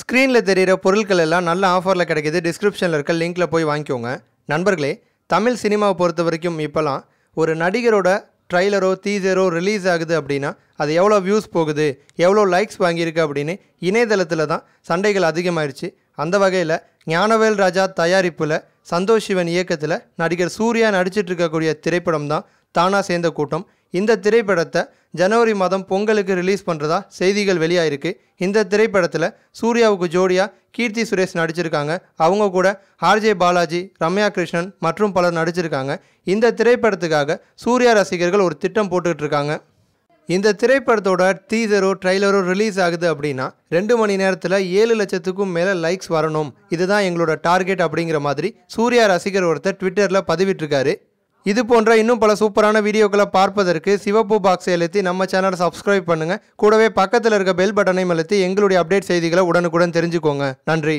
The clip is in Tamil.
ஸ்க்ரீனில் தெரிகிற பொருட்கள் எல்லாம் நல்ல ஆஃபரில் கிடைக்கிது டிஸ்கிரிப்ஷனில் இருக்க லிங்க்கில் போய் வாங்கிக்கோங்க நண்பர்களே தமிழ் சினிமாவை பொறுத்த வரைக்கும் இப்போலாம் ஒரு நடிகரோட ட்ரைலரோ தீசரோ ரிலீஸ் ஆகுது அப்படின்னா அது எவ்வளோ வியூஸ் போகுது எவ்வளோ லைக்ஸ் வாங்கியிருக்கு அப்படின்னு இணையதளத்தில் தான் சண்டைகள் அதிகமாயிருச்சு அந்த வகையில் ஞானவேல் ராஜா தயாரிப்பில் சந்தோஷ் சிவன் இயக்கத்தில் நடிகர் சூர்யா நடிச்சிட்டு இருக்கக்கூடிய திரைப்படம் தான் தானா சேர்ந்த கூட்டம் இந்த திரைப்படத்தை ஜனவரி மாதம் பொங்கலுக்கு ரிலீஸ் பண்ணுறதா செய்திகள் வெளியாயிருக்கு இந்த திரைப்படத்தில் சூர்யாவுக்கு ஜோடியாக கீர்த்தி சுரேஷ் நடிச்சிருக்காங்க அவங்க கூட ஆர்ஜே பாலாஜி ரம்யா கிருஷ்ணன் மற்றும் பலர் நடிச்சிருக்காங்க இந்த திரைப்படத்துக்காக சூர்யா ரசிகர்கள் ஒரு திட்டம் போட்டுக்கிட்டு இருக்காங்க இந்த திரைப்படத்தோட டீசரோ ட்ரைலரோ ரிலீஸ் ஆகுது அப்படின்னா ரெண்டு மணி நேரத்தில் ஏழு லட்சத்துக்கும் மேலே லைக்ஸ் வரணும் இதுதான் எங்களோட டார்கெட் அப்படிங்கிற மாதிரி சூர்யா ரசிகர் ஒருத்தர் ட்விட்டரில் பதிவிட்டிருக்காரு இது போன்ற இன்னும் பல சூப்பரான வீடியோக்களை பார்ப்பதற்கு சிவப்பு பாக்ஸை அழுத்தி நம்ம சேனலை சப்ஸ்கிரைப் பண்ணுங்கள் கூடவே பக்கத்தில் இருக்க பெல் பட்டனை அழுத்தி எங்களுடைய அப்டேட் செய்திகளை உடனுக்குடன் தெரிஞ்சுக்கோங்க நன்றி